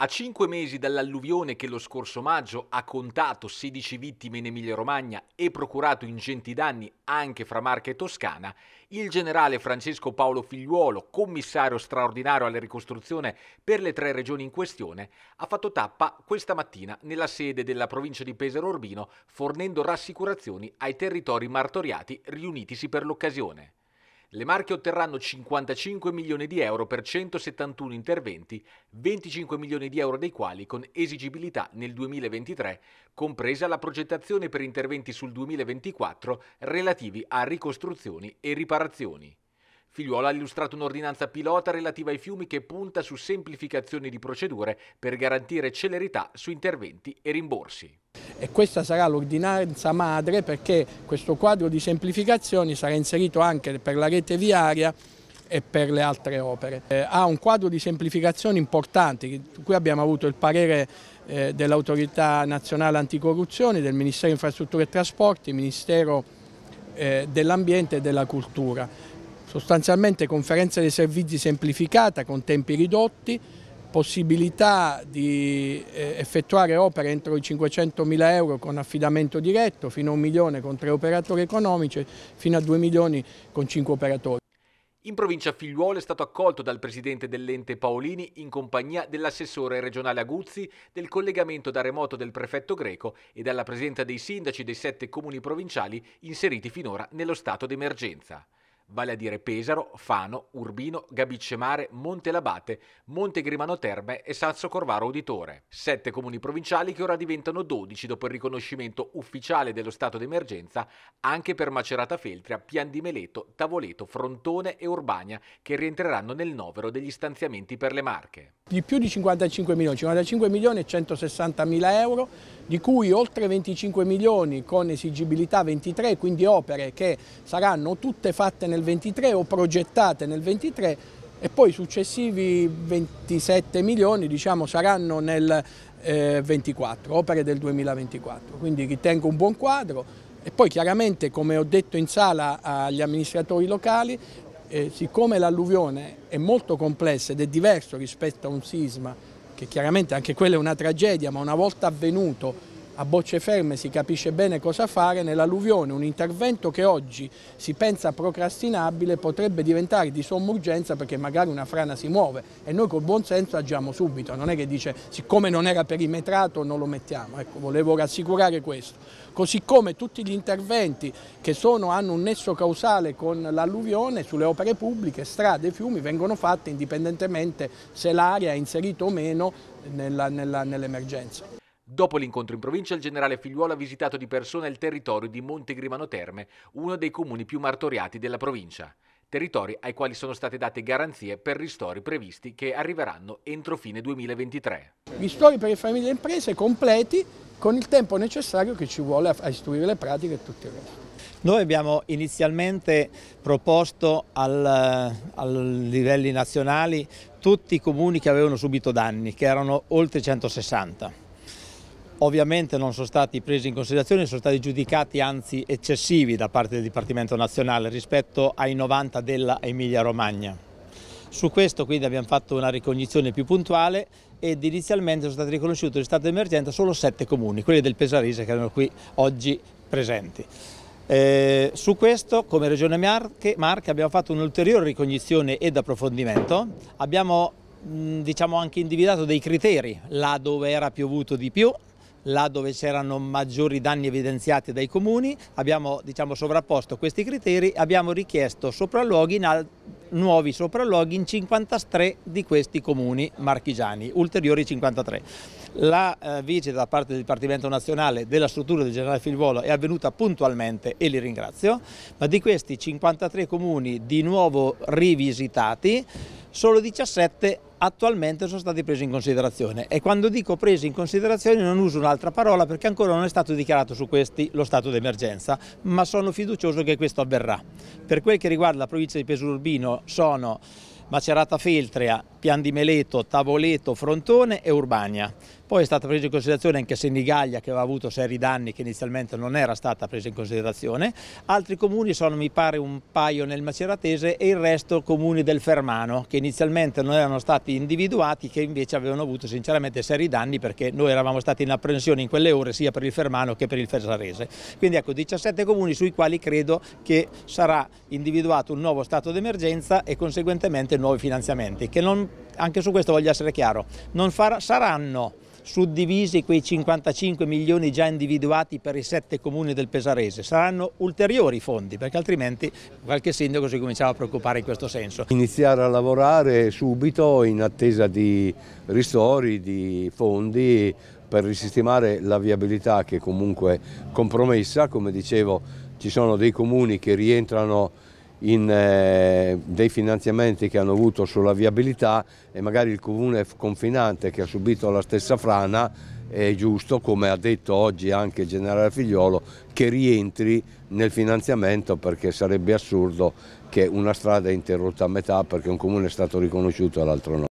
A cinque mesi dall'alluvione che lo scorso maggio ha contato 16 vittime in Emilia-Romagna e procurato ingenti danni anche fra Marche e Toscana, il generale Francesco Paolo Figliuolo, commissario straordinario alla ricostruzione per le tre regioni in questione, ha fatto tappa questa mattina nella sede della provincia di Pesaro Urbino, fornendo rassicurazioni ai territori martoriati riunitisi per l'occasione. Le Marche otterranno 55 milioni di euro per 171 interventi, 25 milioni di euro dei quali con esigibilità nel 2023, compresa la progettazione per interventi sul 2024 relativi a ricostruzioni e riparazioni. Figliuola ha illustrato un'ordinanza pilota relativa ai fiumi che punta su semplificazioni di procedure per garantire celerità su interventi e rimborsi e questa sarà l'ordinanza madre perché questo quadro di semplificazioni sarà inserito anche per la rete viaria e per le altre opere. Eh, ha un quadro di semplificazioni importanti, qui abbiamo avuto il parere eh, dell'autorità nazionale anticorruzione, del Ministero Infrastrutture e Trasporti, Ministero eh, dell'Ambiente e della Cultura sostanzialmente conferenza dei servizi semplificata con tempi ridotti, possibilità di eh, effettuare opere entro i 500.000 euro con affidamento diretto, fino a un milione con tre operatori economici, fino a 2 milioni con cinque operatori. In provincia Figliuolo è stato accolto dal presidente dell'ente Paolini in compagnia dell'assessore regionale Aguzzi, del collegamento da remoto del prefetto greco e dalla presenza dei sindaci dei sette comuni provinciali inseriti finora nello stato d'emergenza vale a dire Pesaro, Fano, Urbino, Gabicemare, Monte Labate, Monte Grimano Terme e Sazzo Corvaro Uditore. Sette comuni provinciali che ora diventano 12 dopo il riconoscimento ufficiale dello stato d'emergenza anche per Macerata Feltria, Pian di Meleto, Tavoleto, Frontone e Urbania che rientreranno nel novero degli stanziamenti per le Marche di più di 55 milioni, 55 milioni e 160 mila euro, di cui oltre 25 milioni con esigibilità 23, quindi opere che saranno tutte fatte nel 23 o progettate nel 23 e poi successivi 27 milioni diciamo, saranno nel eh, 24, opere del 2024, quindi ritengo un buon quadro. E poi chiaramente, come ho detto in sala agli amministratori locali, eh, siccome l'alluvione è molto complessa ed è diverso rispetto a un sisma, che chiaramente anche quella è una tragedia, ma una volta avvenuto a bocce ferme si capisce bene cosa fare, nell'alluvione un intervento che oggi si pensa procrastinabile potrebbe diventare di somma urgenza perché magari una frana si muove e noi col buon senso agiamo subito, non è che dice siccome non era perimetrato non lo mettiamo, ecco, volevo rassicurare questo. Così come tutti gli interventi che sono, hanno un nesso causale con l'alluvione sulle opere pubbliche, strade, fiumi, vengono fatti indipendentemente se l'area è inserita o meno nell'emergenza. Dopo l'incontro in provincia, il generale Figliuolo ha visitato di persona il territorio di Montegrimano Terme, uno dei comuni più martoriati della provincia. Territori ai quali sono state date garanzie per ristori previsti che arriveranno entro fine 2023. Ristori per le famiglie e le imprese completi con il tempo necessario che ci vuole a istruire le pratiche e tutto il resto. Noi abbiamo inizialmente proposto al, a livelli nazionali tutti i comuni che avevano subito danni, che erano oltre 160 ovviamente non sono stati presi in considerazione, sono stati giudicati anzi eccessivi da parte del Dipartimento nazionale rispetto ai 90 della Emilia Romagna. Su questo quindi abbiamo fatto una ricognizione più puntuale ed inizialmente sono stati riconosciuti in stato di emergenza solo sette comuni, quelli del Pesarese che erano qui oggi presenti. Eh, su questo come Regione Marche, Marche abbiamo fatto un'ulteriore ricognizione ed approfondimento, abbiamo diciamo anche individuato dei criteri là dove era piovuto di più là dove c'erano maggiori danni evidenziati dai comuni, abbiamo diciamo, sovrapposto questi criteri e abbiamo richiesto in nuovi sopralluoghi in 53 di questi comuni marchigiani, ulteriori 53. La eh, visita da parte del Dipartimento Nazionale della struttura del generale Filvolo è avvenuta puntualmente e li ringrazio, ma di questi 53 comuni di nuovo rivisitati, solo 17 attualmente sono stati presi in considerazione e quando dico presi in considerazione non uso un'altra parola perché ancora non è stato dichiarato su questi lo stato d'emergenza, ma sono fiducioso che questo avverrà. Per quel che riguarda la provincia di Pesurbino sono Macerata Feltrea, Pian di Meleto, Tavoleto, Frontone e Urbania. Poi è stata presa in considerazione anche Senigallia che aveva avuto seri danni che inizialmente non era stata presa in considerazione. Altri comuni sono mi pare un paio nel Maceratese e il resto comuni del Fermano che inizialmente non erano stati individuati che invece avevano avuto sinceramente seri danni perché noi eravamo stati in apprensione in quelle ore sia per il Fermano che per il Fesarese. Quindi ecco 17 comuni sui quali credo che sarà individuato un nuovo stato d'emergenza e conseguentemente nuovi finanziamenti che non, anche su questo voglio essere chiaro, non far, saranno suddivisi quei 55 milioni già individuati per i sette comuni del Pesarese. Saranno ulteriori fondi perché altrimenti qualche sindaco si cominciava a preoccupare in questo senso. Iniziare a lavorare subito in attesa di ristori, di fondi per risistemare la viabilità che è comunque compromessa, come dicevo ci sono dei comuni che rientrano in eh, dei finanziamenti che hanno avuto sulla viabilità e magari il comune confinante che ha subito la stessa frana è giusto, come ha detto oggi anche il generale Figliolo, che rientri nel finanziamento perché sarebbe assurdo che una strada è interrotta a metà perché un comune è stato riconosciuto e l'altro no.